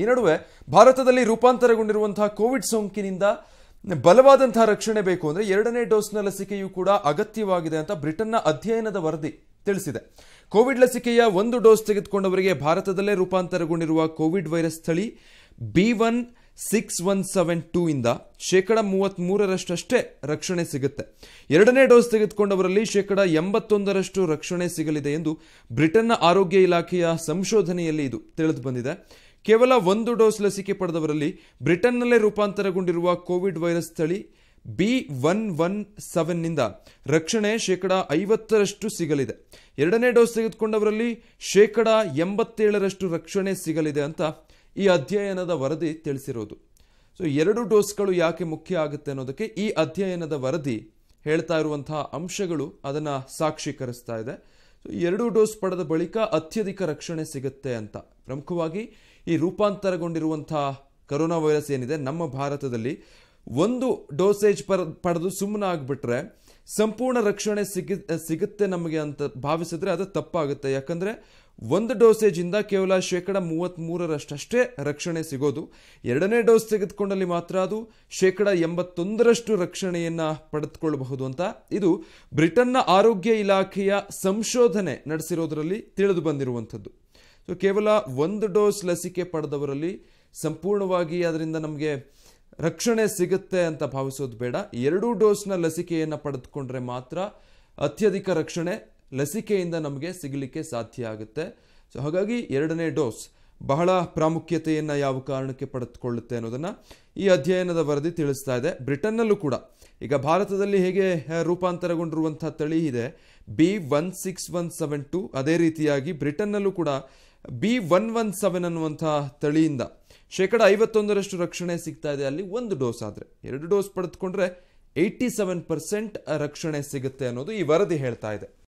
ಈ ನಡುವೆ ಭಾರತದಲ್ಲಿ ರೂಪಾಂತರಗೊಂಡಿರುವಂತಹ ಕೋವಿಡ್ ಸೋಂಕಿನಿಂದ ಬಲವಾದಂತಹ ರಕ್ಷಣೆ ಬೇಕು ಅಂದ್ರೆ ಎರಡನೇ ಡೋಸ್ನ ಲಸಿಕೆಯೂ ಕೂಡ ಅಗತ್ಯವಾಗಿದೆ ಅಂತ ಬ್ರಿಟನ್ನ ಅಧ್ಯಯನದ ವರದಿ ತಿಳಿಸಿದೆ ಕೋವಿಡ್ ಲಸಿಕೆಯ ಒಂದು ಡೋಸ್ ತೆಗೆದುಕೊಂಡವರಿಗೆ ಭಾರತದಲ್ಲೇ ರೂಪಾಂತರಗೊಂಡಿರುವ ಕೋವಿಡ್ ವೈರಸ್ ಸ್ಥಳಿ B one six one seven two ಇಂದ ಶೇಕಡ ಮೂವತ್ತ್ ಮೂರರಷ್ಟಷ್ಟೇ ರಕ್ಷಣೆ ಸಿಗುತ್ತೆ ಎರಡನೇ ಡೋಸ್ ತೆಗೆದುಕೊಂಡವರಲ್ಲಿ ಶೇಕಡ ಎಂಬತ್ತೊಂದರಷ್ಟು ರಕ್ಷಣೆ ಸಿಗಲಿದೆ ಎಂದು ಬ್ರಿಟನ್ನ ಆರೋಗ್ಯ ಇಲಾಖೆಯ ಸಂಶೋಧನೆಯಲ್ಲಿ ಇದು ತಿಳಿದು ಬಂದಿದೆ ಕೇವಲ ಒಂದು ಡೋಸ್ ಲಸಿಕೆ ಪಡೆದವರಲ್ಲಿ ಬ್ರಿಟನ್ನಲ್ಲೇ ರೂಪಾಂತರಗೊಂಡಿರುವ ಕೋವಿಡ್ ವೈರಸ್ ತಳಿ ಬಿ ಒನ್ ಒನ್ ಸೆವೆನ್ನಿಂದ ರಕ್ಷಣೆ ಶೇಕಡ ಐವತ್ತರಷ್ಟು ಸಿಗಲಿದೆ ಎರಡನೇ ಡೋಸ್ ತೆಗೆದುಕೊಂಡವರಲ್ಲಿ ಶೇಕಡ ಎಂಬತ್ತೇಳರಷ್ಟು ರಕ್ಷಣೆ ಸಿಗಲಿದೆ ಅಂತ ಈ ಅಧ್ಯಯನದ ವರದಿ ತಿಳಿಸಿರೋದು ಸೊ ಎರಡು ಡೋಸ್ಗಳು ಯಾಕೆ ಮುಖ್ಯ ಆಗುತ್ತೆ ಅನ್ನೋದಕ್ಕೆ ಈ ಅಧ್ಯಯನದ ವರದಿ ಹೇಳ್ತಾ ಇರುವಂತಹ ಅಂಶಗಳು ಅದನ್ನು ಸಾಕ್ಷೀಕರಿಸ್ತಾ ಇದೆ ಎರಡು ಡೋಸ್ ಪಡೆದ ಬಳಿಕ ಅತ್ಯಧಿಕ ರಕ್ಷಣೆ ಸಿಗುತ್ತೆ ಅಂತ ಪ್ರಮುಖವಾಗಿ ಈ ರೂಪಾಂತರಗೊಂಡಿರುವಂತಹ ಕರೋನಾ ವೈರಸ್ ಏನಿದೆ ನಮ್ಮ ಭಾರತದಲ್ಲಿ ಒಂದು ಡೋಸೇಜ್ ಪರ್ ಪಡೆದು ಸುಮ್ಮನೆ ಆಗಿಬಿಟ್ರೆ ಸಂಪೂರ್ಣ ರಕ್ಷಣೆ ಸಿಗಿ ಸಿಗುತ್ತೆ ನಮಗೆ ಅಂತ ಭಾವಿಸಿದ್ರೆ ಅದು ತಪ್ಪಾಗುತ್ತೆ ಯಾಕಂದರೆ ಒಂದು ಡೋಸೇಜಿಂದ ಕೇವಲ ಶೇಕಡ ಮೂವತ್ತ್ಮೂರರಷ್ಟೇ ರಕ್ಷಣೆ ಸಿಗೋದು ಎರಡನೇ ಡೋಸ್ ತೆಗೆದುಕೊಂಡಲ್ಲಿ ಮಾತ್ರ ಅದು ಶೇಕಡ ಎಂಬತ್ತೊಂದರಷ್ಟು ರಕ್ಷಣೆಯನ್ನು ಪಡೆದುಕೊಳ್ಳಬಹುದು ಅಂತ ಇದು ಬ್ರಿಟನ್ನ ಆರೋಗ್ಯ ಇಲಾಖೆಯ ಸಂಶೋಧನೆ ನಡೆಸಿರೋದರಲ್ಲಿ ತಿಳಿದು ಬಂದಿರುವಂಥದ್ದು ಸೊ ಕೇವಲ ಒಂದು ಡೋಸ್ ಲಸಿಕೆ ಪಡೆದವರಲ್ಲಿ ಸಂಪೂರ್ಣವಾಗಿ ಅದರಿಂದ ನಮಗೆ ರಕ್ಷಣೆ ಸಿಗುತ್ತೆ ಅಂತ ಭಾವಿಸೋದು ಬೇಡ ಎರಡೂ ಡೋಸ್ನ ಲಸಿಕೆಯನ್ನು ಪಡೆದುಕೊಂಡ್ರೆ ಮಾತ್ರ ಅತ್ಯಧಿಕ ರಕ್ಷಣೆ ಲಸಿಕೆಯಿಂದ ನಮಗೆ ಸಿಗಲಿಕ್ಕೆ ಸಾಧ್ಯ ಆಗುತ್ತೆ ಸೊ ಹಾಗಾಗಿ ಎರಡನೇ ಡೋಸ್ ಬಹಳ ಪ್ರಾಮುಖ್ಯತೆಯನ್ನು ಯಾವ ಕಾರಣಕ್ಕೆ ಪಡೆದುಕೊಳ್ಳುತ್ತೆ ಅನ್ನೋದನ್ನು ಈ ಅಧ್ಯಯನದ ವರದಿ ತಿಳಿಸ್ತಾ ಇದೆ ಬ್ರಿಟನ್ನಲ್ಲೂ ಕೂಡ ಈಗ ಭಾರತದಲ್ಲಿ ಹೇಗೆ ರೂಪಾಂತರಗೊಂಡಿರುವಂಥ ತಳಿ ಇದೆ B one six one seven two ಅದೇ ರೀತಿಯಾಗಿ ಬ್ರಿಟನ್ನಲ್ಲೂ ಕೂಡ ಬಿ ಒನ್ ಒನ್ ಸೆವೆನ್ ಅನ್ನುವಂಥ ತಳಿಯಿಂದ ಶೇಕಡ ಐವತ್ತೊಂದರಷ್ಟು ರಕ್ಷಣೆ ಸಿಗ್ತಾ ಇದೆ ಅಲ್ಲಿ ಒಂದು ಡೋಸ್ ಆದರೆ ಎರಡು ಡೋಸ್ ಪಡೆದುಕೊಂಡ್ರೆ ಏಯ್ಟಿ ಸೆವೆನ್ ಪರ್ಸೆಂಟ್ ರಕ್ಷಣೆ ಸಿಗುತ್ತೆ ಅನ್ನೋದು ಈ ವರದಿ ಹೇಳ್ತಾ ಇದೆ